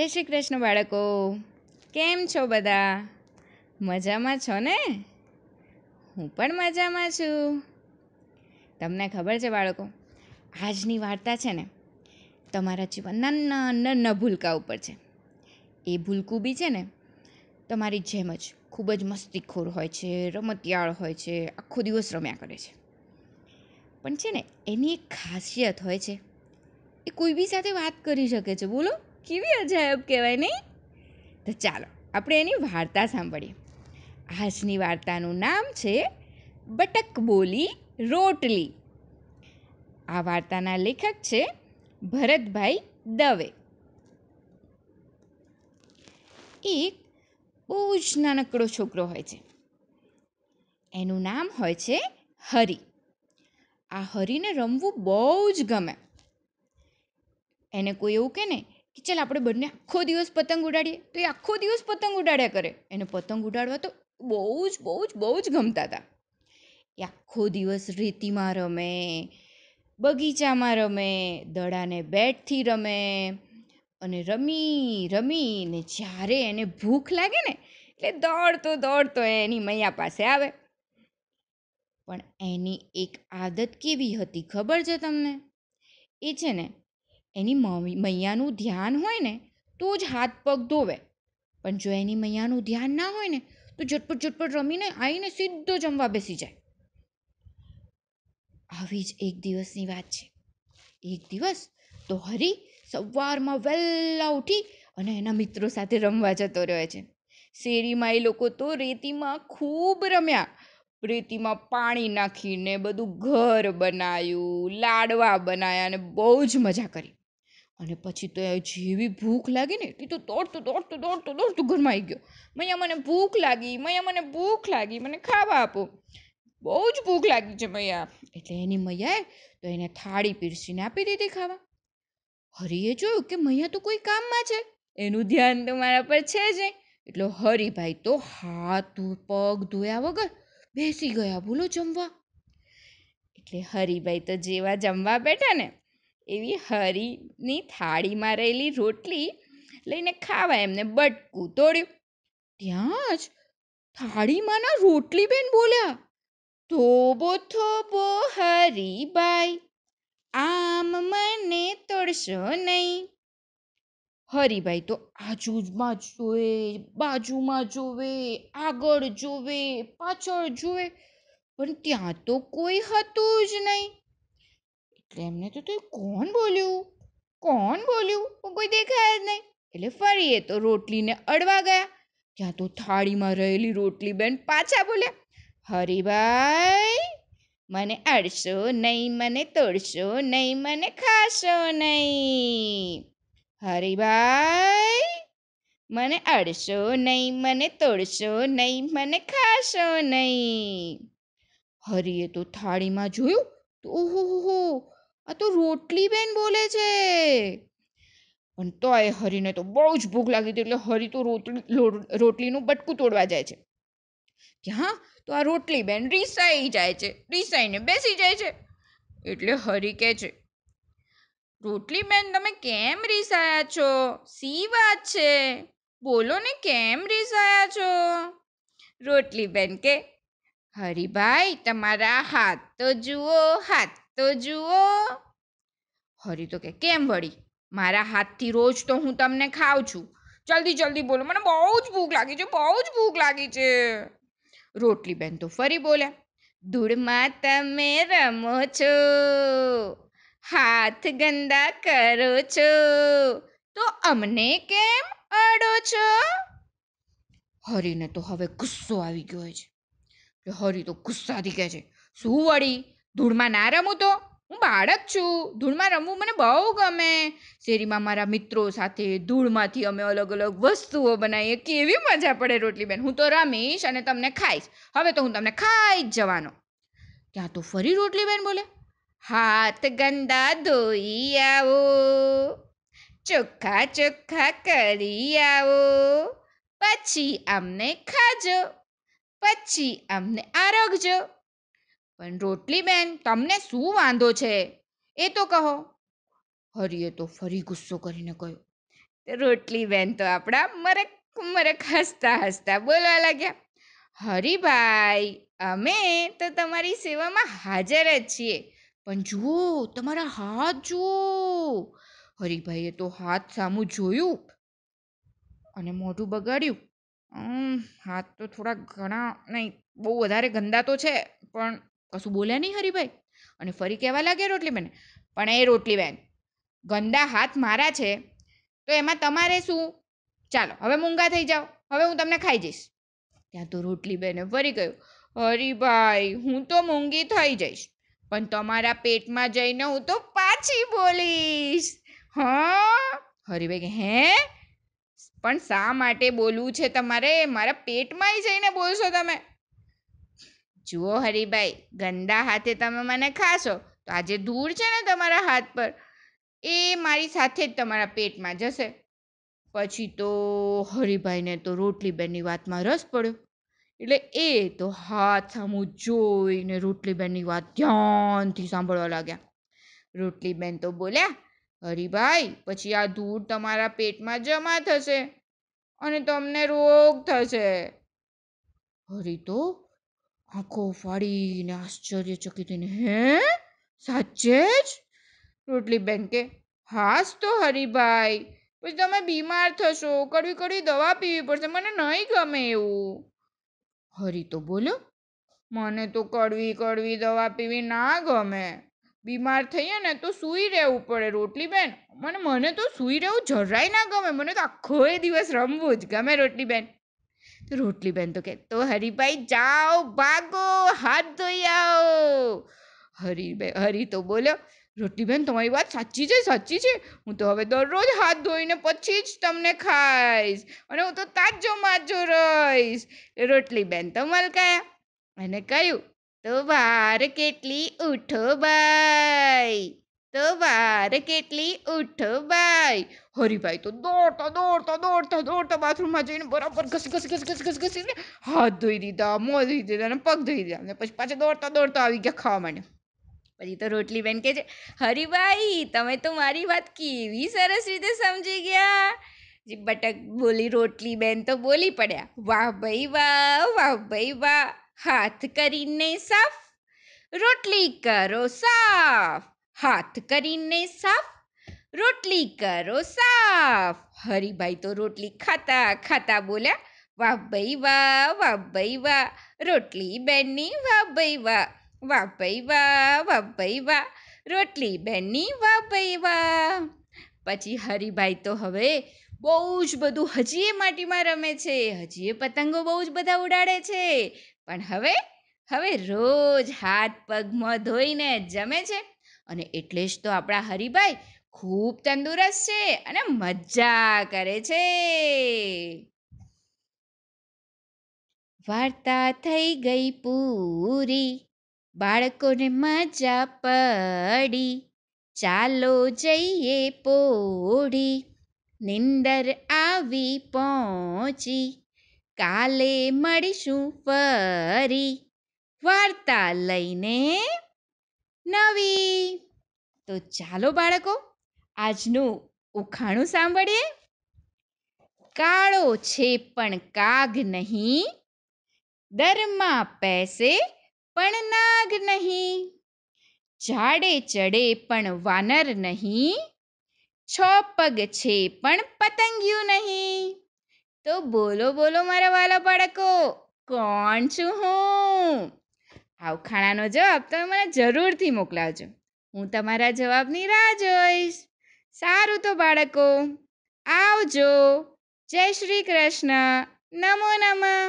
જય શ્રી કૃષ્ણ બાળકો કેમ છો બધા મજામાં છો ને હું પણ મજામાં છું તમને ખબર છે બાળકો આજની વાર્તા છે ને તમારા જીવનના નાના નાના ભૂલકા ઉપર છે એ ભૂલકું બી છે ને તમારી જેમ જ ખૂબ જ મસ્તીખોર હોય છે રમતિયાળ હોય છે આખો દિવસ રમ્યા કરે છે પણ છે ને એની એક ખાસિયત હોય છે એ કોઈ બી સાથે વાત કરી શકે છે બોલો કેવી અજાયબ કહેવાય નહીં તો ચાલો આપણે એની વાર્તા સાંભળીએ આજની વાર્તાનું નામ છે બટક બોલી રોટલી આ વાર્તાના લેખક છે ભરતભાઈ દવે એક બહુ જ નાનકડો છોકરો હોય છે એનું નામ હોય છે હરિ આ હરિને રમવું બહુ જ ગમે એને કોઈ એવું કહે ને કે ચાલ આપણે બંને આખો દિવસ પતંગ ઉડાડીએ તો એ આખો દિવસ પતંગ ઉડાડ્યા કરે એને પતંગ ઉડાડવા તો બહુ જ બહુ જ બહુ જ ગમતા હતા એ આખો દિવસ રેતીમાં રમે બગીચામાં રમે દડાને બેટથી રમે અને રમી રમી ને જ્યારે એને ભૂખ લાગે ને એટલે દોડતો દોડતો એની મૈયા પાસે આવે પણ એની એક આદત કેવી હતી ખબર છે તમને એ છે ને એની મૈયાનું ધ્યાન હોય ને તો જ હાથ પગ ધોવે પણ જો એની મૈયાનું ધ્યાન ના હોય ને તો ઝટપટ ઝટપટ રમીને આવીને સીધો જમવા બેસી જાય આવી જ એક દિવસની વાત છે એક દિવસ તો હરી સવારમાં વહેલા ઉઠી અને એના મિત્રો સાથે રમવા જતો રહે છે શેરીમાં એ લોકો તો રેતીમાં ખૂબ રમ્યા રેતીમાં પાણી નાખીને બધું ઘર બનાવ્યું લાડવા બનાવ્યા અને બહુ જ મજા કરી અને પછી તો જેવી ભૂખ લાગીને એ તો દોડતો દોડતો દોડતો દોડતું ઘરમાં આવી ગયો મૈયા મને ભૂખ લાગી મૈયા મને ભૂખ લાગી મને ખાવા આપો બહુ જ ભૂખ લાગી છે મૈયા એટલે એની મૈયાએ તો એને થાળી પીરસીને આપી દીધી ખાવા હરીએ જોયું કે મૈયા તો કોઈ કામમાં છે એનું ધ્યાન તો મારા પર છે જ એટલો એટલે હરિભાઈ તો હાથ પગ ધોયા વગર બેસી ગયા ભૂલો જમવા એટલે હરિભાઈ તો જેવા જમવા બેઠા ને એવી હરીની થાળીમાં રહેલી રોટલી લઈને ખાવા એમને બટકું તોડ્યું ત્યાં જ થાળીમાંના બેન બોલ્યા થોબો થોબો હરીભાઈ આમ મને તોડશો નહીં હરીભાઈ તો આજુમાં જોવે બાજુમાં જોવે આગળ જોવે પાછળ જોવે પણ ત્યાં તો કોઈ હતું જ નહીં એટલે એમને તો થયું કોણ બોલ્યું કોણ બોલ્યું હું કોઈ દેખાય જ નહીં એટલે ફરી એ તો રોટલીને અડવા ગયા ત્યાં તો થાળીમાં રહેલી રોટલી બેન પાછા બોલ્યા હરીભાઈ મને અડશો નહીં મને તોડશો નહીં મને ખાશો નહીં હરીભાઈ મને અડશો નહીં મને તોડશો નહીં મને ખાશો નહીં હરીએ તો થાળીમાં જોયું તો ઓહો આ તો રોટલીબેન બોલે છે પણ તોય હરીને તો બહુ જ ભૂખ લાગી હતી એટલે હરી તો રોટલી રોટલીનું બટકું તોડવા જાય છે કે હા તો આ રોટલીબેન રીસાઈ જાય છે રીસાઈને બેસી જાય છે એટલે હરી કહે છે રોટલી બેન તમે કેમ રીસાયા છો સી વાત છે બોલો ને કેમ રીસાયા છો રોટલી બેન કે હરીભાઈ તમારા હાથ તો જુઓ હાથ તો જુઓ હરી તો કે કેમ વળી મારા હાથથી રોજ તો હું તમને ખાઉં છું જલ્દી જલ્દી બોલો મને બહુ જ ભૂખ લાગી છે બહુ જ ભૂખ લાગી છે રોટલી બેન તો ફરી બોલ્યા ધૂળમાં તમે રમો છો હાથ ગંદા કરો છો તો અમને કેમ અડો છો હરીને તો હવે ગુસ્સો આવી ગયો છે હરી તો ગુસ્સાથી કહે છે શું વળી ધૂળમાં ના રમું તો હું બાળક છું ધૂળમાં રમવું મને બહુ ગમે શેરીમાં મારા મિત્રો સાથે ધૂળમાંથી અમે અલગ અલગ વસ્તુઓ બનાવીએ કેવી મજા પડે રોટલીબેન હું તો રમીશ અને તમને ખાઈશ હવે તો હું તમને ખાઈ જ જવાનો ત્યાં તો ફરી રોટલીબેન બોલે હાથ ગંદા ધોઈ આવો ચોખ્ખા ચોખ્ખા કરી આવો પછી અમને ખાજો પછી અમને આરોગજો પણ રોટલી બેન તમને શું વાંધો છે એ તો કહો હરીએ તો ફરી ગુસ્સો કરીને કહ્યું રોટલી બેન તો આપણા મરક મરક હસતા હસતા બોલવા લાગ્યા હરીભાઈ અમે તો તમારી સેવામાં હાજર જ છીએ પણ જુઓ તમારા હાથ જુઓ હરીભાઈએ તો હાથ સામું જોયું અને મોઢું બગાડ્યું હાથ તો થોડા ઘણા નહીં બહુ વધારે ગંદા તો છે પણ કશું બોલ્યા નહીં હરીભાઈ અને ફરી કહેવા લાગ્યા રોટલીબેન પણ એ રોટલી બેન ગંદા હાથ મારા છે તો એમાં તમારે શું ચાલો હવે મૂંગા થઈ જાઓ હવે હું તમને ખાઈ જઈશ ત્યાં તો રોટલી બેને ફરી કહ્યું હરીભાઈ હું તો મૂંગી થઈ જઈશ પણ તમારા પેટમાં જઈને હું તો પાછી બોલીશ હ હરીભાઈ કે હે પણ શા માટે બોલવું છે તમારે મારા પેટમાં જઈને બોલશો તમે જુઓ હરીભાઈ ગંદા હાથે તમે મને ખાશો તો આજે ધૂળ છે ને તમારા હાથ પર એ મારી સાથે જ તમારા પેટમાં જશે પછી તો હરીભાઈને તો રોટલીબેનની વાતમાં રસ પડ્યો એટલે એ તો હાથ સામું જોઈને રોટલીબેનની વાત ધ્યાનથી સાંભળવા લાગ્યા રોટલીબેન તો બોલ્યા હરીભાઈ પછી આ ધૂળ તમારા પેટમાં જમા થશે અને તમને રોગ થશે હરી તો આંખો ફાડીને આશ્ચર્યચકિત થઈને હે સાચે જ રોટલી બેન હાસ તો હરીભાઈ પછી તમે બીમાર થશો કડવી કડવી દવા પીવી પડશે મને નહીં ગમે એવું હરી તો બોલો મને તો કડવી કડવી દવા પીવી ના ગમે બીમાર થઈએ ને તો સૂઈ રહેવું પડે રોટલી બેન મને મને તો સૂઈ રહેવું જરાય ના ગમે મને તો આખો દિવસ રમવું જ ગમે રોટલી બેન તો રોટલીબેન તો કે તો હરીભાઈ જાઓ ભાગો હાથ ધોઈ આવો હરિબે હરી તો બોલ્યો રોટલીબેન તમારી વાત સાચી છે સાચી છે હું તો હવે દરરોજ હાથ ધોઈને પછી જ તમને ખાઈશ અને હું તો તાજો માજો રહીશ રોટલીબેન તો મલકાયા અને કહ્યું તો વાર કેટલી ઉઠો ભાઈ તવારે કેટલી ઉઠવાય હરિભાઈ તો દોડતો દોડતો દોડતો દોડતો બાથરૂમમાં જઈને બરાબર ઘસી ઘસી ઘસી ઘસી ઘસી ઘસીને હાથ ધોઈ દીધા મો ધોઈ દીધા અને પગ ધોઈ દીધા અને પછી પાછા દોડતા દોડતા આવી ગયા ખાવા માટે પછી તો રોટલી બેન કહે છે હરિભાઈ તમે તો મારી વાત કેવી સરસ રીતે સમજી ગયા જે બટક બોલી રોટલી બેન તો બોલી પડ્યા વાહ ભાઈ વાહ વાહ ભાઈ વાહ હાથ કરીને સાફ રોટલી કરો સાફ હાથ કરીને સાફ રોટલી કરો સાફ હરિભાઈ તો રોટલી ખાતા ખાતા બોલ્યા વાહ ભાઈ વાહ વાહ ભાઈ વાહ રોટલી બેનની વાહ ભાઈ વાહ વાહ ભાઈ વાહ વાહ ભાઈ વાહ રોટલી બેનની વાહ ભાઈ વાહ પછી હરિભાઈ તો હવે બહુ જ બધું હજી એ માટીમાં રમે છે હજી એ પતંગો બહુ જ બધા ઉડાડે છે પણ હવે હવે રોજ હાથ પગમાં ધોઈને જમે છે અને એટલે જ તો આપણા હરિભાઈ ખૂબ તંદુરસ્ત છે અને મજા કરે છે વાર્તા થઈ ગઈ પૂરી બાળકોને મજા પડી ચાલો જઈએ પોડી નિંદર આવી પહોંચી કાલે મળીશું ફરી વાર્તા લઈને નવી તો ચાલો બાળકો આજનું ઉખાણું સાંભળીએ કાળો છે પણ કાગ નહીં દરમાં પૈસે પણ નાગ નહીં ઝાડે ચડે પણ વાનર નહીં છ પગ છે પણ પતંગિયું નહીં તો બોલો બોલો મારા વાલા બાળકો કોણ છું હું આવખાણાનો જવાબ તમે મને જરૂરથી મોકલાવજો હું તમારા જવાબની રાહ જોઈશ સારું તો બાળકો આવજો જય શ્રી કૃષ્ણ નમો નમઃ